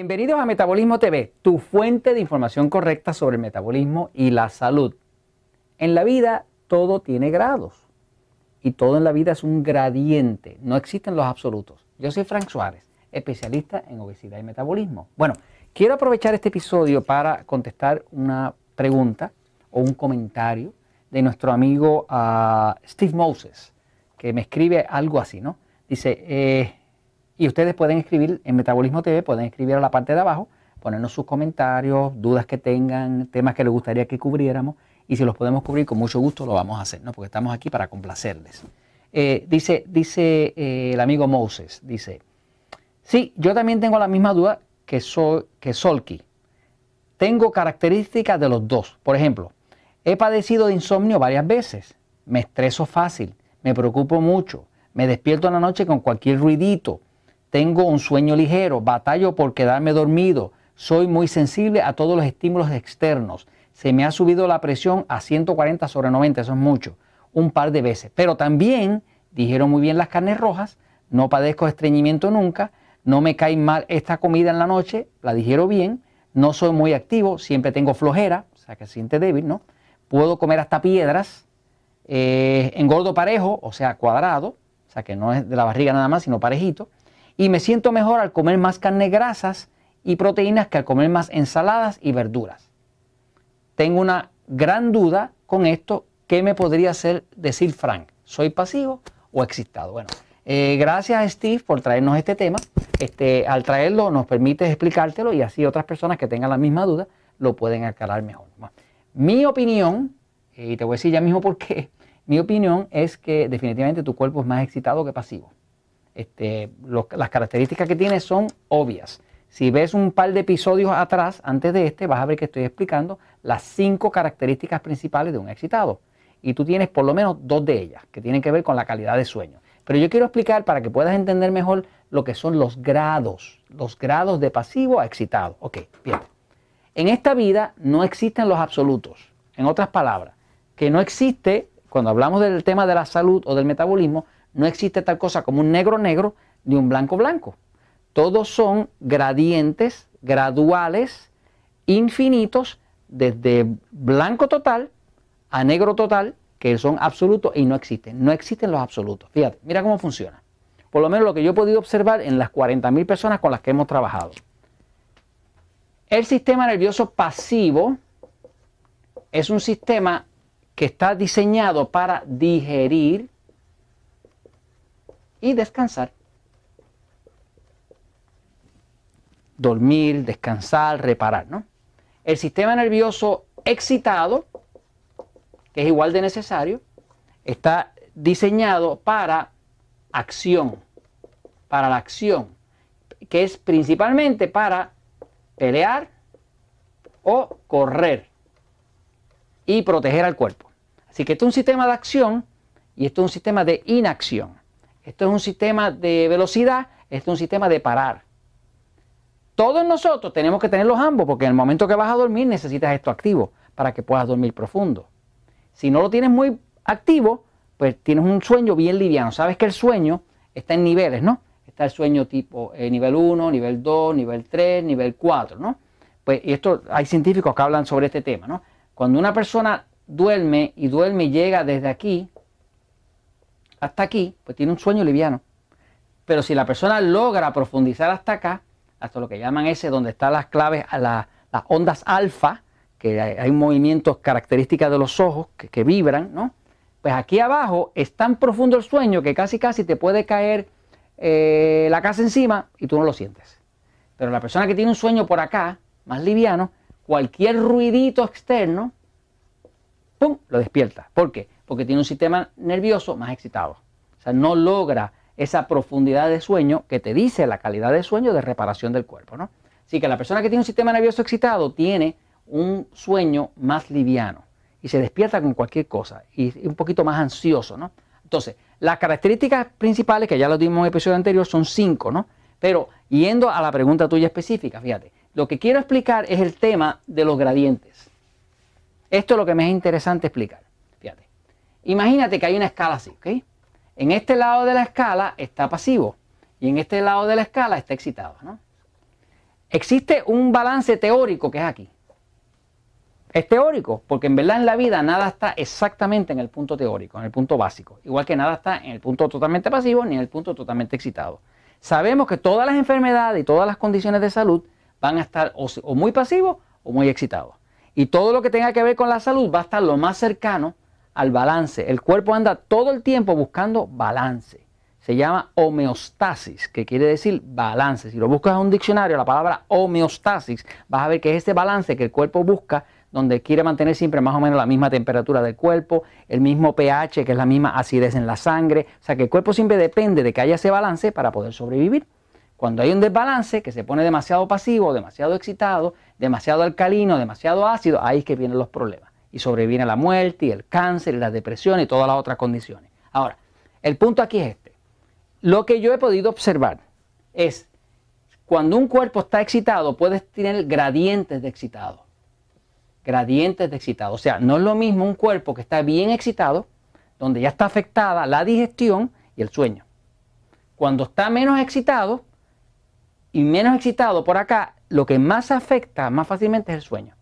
Bienvenidos a Metabolismo TV, tu fuente de información correcta sobre el metabolismo y la salud. En la vida todo tiene grados y todo en la vida es un gradiente, no existen los absolutos. Yo soy Frank Suárez, especialista en obesidad y metabolismo. Bueno, quiero aprovechar este episodio para contestar una pregunta o un comentario de nuestro amigo ah, Steve Moses, que me escribe algo así, ¿no? Dice, eh, y ustedes pueden escribir en Metabolismo TV, pueden escribir a la parte de abajo, ponernos sus comentarios, dudas que tengan, temas que les gustaría que cubriéramos. Y si los podemos cubrir, con mucho gusto lo vamos a hacer, ¿no? Porque estamos aquí para complacerles. Eh, dice dice eh, el amigo Moses, dice, sí, yo también tengo la misma duda que, soy que Solki. Tengo características de los dos. Por ejemplo, he padecido de insomnio varias veces, me estreso fácil, me preocupo mucho, me despierto en la noche con cualquier ruidito, tengo un sueño ligero, batallo por quedarme dormido, soy muy sensible a todos los estímulos externos. Se me ha subido la presión a 140 sobre 90, eso es mucho, un par de veces. Pero también, dijeron muy bien las carnes rojas, no padezco estreñimiento nunca, no me cae mal esta comida en la noche, la digiero bien, no soy muy activo, siempre tengo flojera, o sea que se siente débil, ¿no? Puedo comer hasta piedras, eh, engordo parejo, o sea, cuadrado, o sea que no es de la barriga nada más, sino parejito. Y me siento mejor al comer más carne grasas y proteínas que al comer más ensaladas y verduras. Tengo una gran duda con esto. ¿Qué me podría hacer decir Frank? ¿Soy pasivo o excitado? Bueno, eh, gracias Steve por traernos este tema. Este, al traerlo nos permite explicártelo y así otras personas que tengan la misma duda lo pueden aclarar mejor. mi opinión, y te voy a decir ya mismo por qué, mi opinión es que definitivamente tu cuerpo es más excitado que pasivo. Este, las características que tiene son obvias. Si ves un par de episodios atrás, antes de este, vas a ver que estoy explicando las cinco características principales de un excitado. Y tú tienes por lo menos dos de ellas, que tienen que ver con la calidad de sueño. Pero yo quiero explicar para que puedas entender mejor lo que son los grados, los grados de pasivo a excitado. Ok, bien. En esta vida no existen los absolutos. En otras palabras, que no existe, cuando hablamos del tema de la salud o del metabolismo, no existe tal cosa como un negro negro ni un blanco blanco. Todos son gradientes graduales infinitos desde blanco total a negro total que son absolutos y no existen. No existen los absolutos. Fíjate, mira cómo funciona. Por lo menos lo que yo he podido observar en las 40.000 personas con las que hemos trabajado. El sistema nervioso pasivo es un sistema que está diseñado para digerir y descansar. Dormir, descansar, reparar, ¿no? El sistema nervioso excitado, que es igual de necesario, está diseñado para acción, para la acción, que es principalmente para pelear o correr y proteger al cuerpo. Así que esto es un sistema de acción y esto es un sistema de inacción. Esto es un sistema de velocidad, esto es un sistema de parar. Todos nosotros tenemos que tenerlos ambos porque en el momento que vas a dormir necesitas esto activo para que puedas dormir profundo. Si no lo tienes muy activo, pues tienes un sueño bien liviano. Sabes que el sueño está en niveles, ¿no? Está el sueño tipo eh, nivel 1, nivel 2, nivel 3, nivel 4, ¿no? Pues y esto hay científicos que hablan sobre este tema, ¿no? Cuando una persona duerme y duerme y llega desde aquí, hasta aquí, pues tiene un sueño liviano. Pero si la persona logra profundizar hasta acá, hasta lo que llaman ese, donde están las claves, las, ondas alfa, que hay, movimientos característicos de los ojos que, vibran, ¿no? Pues aquí abajo es tan profundo el sueño que casi casi te puede caer eh, la casa encima y tú no lo sientes. Pero la persona que tiene un sueño por acá, más liviano, cualquier ruidito externo, ¡pum!, lo despierta. ¿Por qué? porque tiene un sistema nervioso más excitado. O sea, no logra esa profundidad de sueño que te dice la calidad de sueño de reparación del cuerpo. ¿no? Así que la persona que tiene un sistema nervioso excitado tiene un sueño más liviano y se despierta con cualquier cosa y un poquito más ansioso. ¿no? Entonces, las características principales, que ya lo dimos en el episodio anterior, son cinco, ¿no? Pero yendo a la pregunta tuya específica, fíjate, lo que quiero explicar es el tema de los gradientes. Esto es lo que me es interesante explicar. Imagínate que hay una escala así, ¿ok? En este lado de la escala está pasivo y en este lado de la escala está excitado, ¿no? Existe un balance teórico que es aquí. Es teórico, porque en verdad en la vida nada está exactamente en el punto teórico, en el punto básico. Igual que nada está en el punto totalmente pasivo ni en el punto totalmente excitado. Sabemos que todas las enfermedades y todas las condiciones de salud van a estar o muy pasivos o muy excitados. Y todo lo que tenga que ver con la salud va a estar lo más cercano al balance. El cuerpo anda todo el tiempo buscando balance. Se llama homeostasis, que quiere decir balance. Si lo buscas en un diccionario, la palabra homeostasis, vas a ver que es ese balance que el cuerpo busca donde quiere mantener siempre más o menos la misma temperatura del cuerpo, el mismo pH, que es la misma acidez en la sangre. O sea que el cuerpo siempre depende de que haya ese balance para poder sobrevivir. Cuando hay un desbalance que se pone demasiado pasivo, demasiado excitado, demasiado alcalino, demasiado ácido, ahí es que vienen los problemas y sobreviene la muerte y el cáncer y la depresión y todas las otras condiciones. Ahora, el punto aquí es este. Lo que yo he podido observar es cuando un cuerpo está excitado puedes tener gradientes de excitado. Gradientes de excitado. O sea, no es lo mismo un cuerpo que está bien excitado, donde ya está afectada la digestión y el sueño. Cuando está menos excitado y menos excitado por acá, lo que más afecta más fácilmente es el sueño.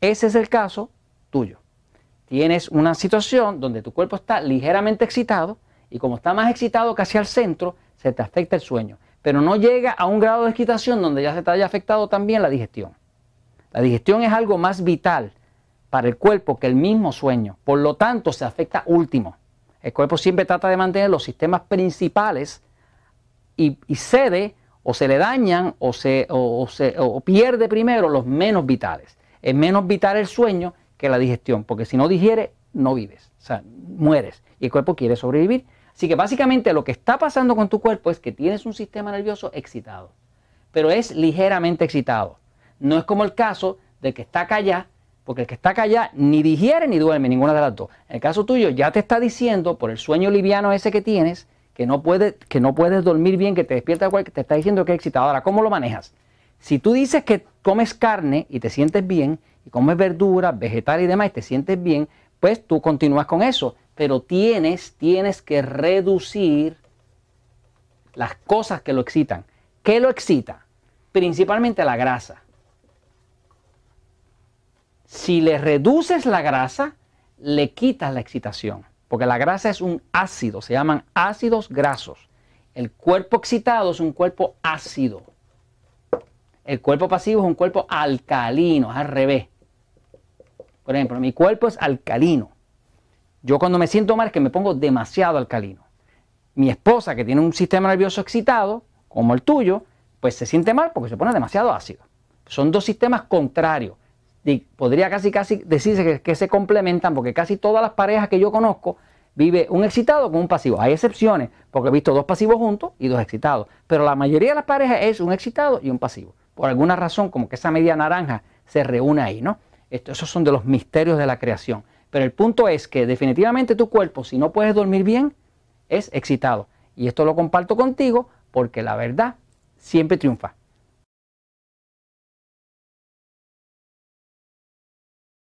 Ese es el caso tuyo. Tienes una situación donde tu cuerpo está ligeramente excitado y como está más excitado casi al centro, se te afecta el sueño. Pero no llega a un grado de excitación donde ya se te haya afectado también la digestión. La digestión es algo más vital para el cuerpo que el mismo sueño. Por lo tanto, se afecta último. El cuerpo siempre trata de mantener los sistemas principales y, cede o se le dañan o, se, se, o pierde primero los menos vitales. Es menos vital el sueño que la digestión, porque si no digiere no vives, o sea, mueres y el cuerpo quiere sobrevivir. Así que básicamente lo que está pasando con tu cuerpo es que tienes un sistema nervioso excitado, pero es ligeramente excitado. No es como el caso del que está callado, porque el que está callado ni digiere ni duerme, ninguna de las dos. En el caso tuyo ya te está diciendo por el sueño liviano ese que tienes, que no, que no puedes dormir bien, que te despierta cual, te está diciendo que es excitado. Ahora, ¿cómo lo manejas? Si tú dices que comes carne y te sientes bien, y comes verduras, vegetal y demás, y te sientes bien, pues tú continúas con eso. Pero tienes, tienes que reducir las cosas que lo excitan. ¿Qué lo excita? Principalmente la grasa. Si le reduces la grasa, le quitas la excitación. Porque la grasa es un ácido, se llaman ácidos grasos. El cuerpo excitado es un cuerpo ácido. El cuerpo pasivo es un cuerpo alcalino, al revés. Por ejemplo, mi cuerpo es alcalino. Yo cuando me siento mal es que me pongo demasiado alcalino. Mi esposa, que tiene un sistema nervioso excitado, como el tuyo, pues se siente mal porque se pone demasiado ácido. Son dos sistemas contrarios. podría casi casi decirse que, que se complementan porque casi todas las parejas que yo conozco vive un excitado con un pasivo. Hay excepciones, porque he visto dos pasivos juntos y dos excitados. Pero la mayoría de las parejas es un excitado y un pasivo. Por alguna razón, como que esa media naranja se reúne ahí, ¿no? esos son de los misterios de la creación. Pero el punto es que definitivamente tu cuerpo, si no puedes dormir bien, es excitado. Y esto lo comparto contigo porque la verdad siempre triunfa.